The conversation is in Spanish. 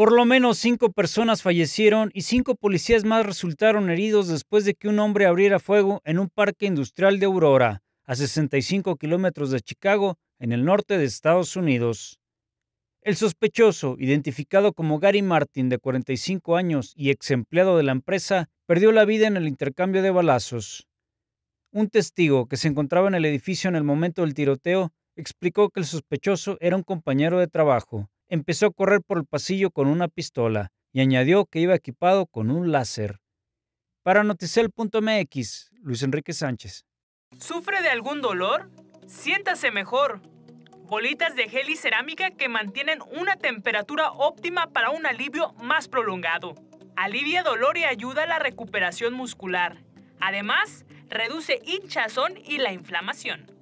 Por lo menos cinco personas fallecieron y cinco policías más resultaron heridos después de que un hombre abriera fuego en un parque industrial de Aurora, a 65 kilómetros de Chicago, en el norte de Estados Unidos. El sospechoso, identificado como Gary Martin, de 45 años y ex empleado de la empresa, perdió la vida en el intercambio de balazos. Un testigo que se encontraba en el edificio en el momento del tiroteo explicó que el sospechoso era un compañero de trabajo, empezó a correr por el pasillo con una pistola y añadió que iba equipado con un láser. Para Noticel.mx, Luis Enrique Sánchez. ¿Sufre de algún dolor? Siéntase mejor. Bolitas de gel y cerámica que mantienen una temperatura óptima para un alivio más prolongado. Alivia dolor y ayuda a la recuperación muscular. Además, reduce hinchazón y la inflamación.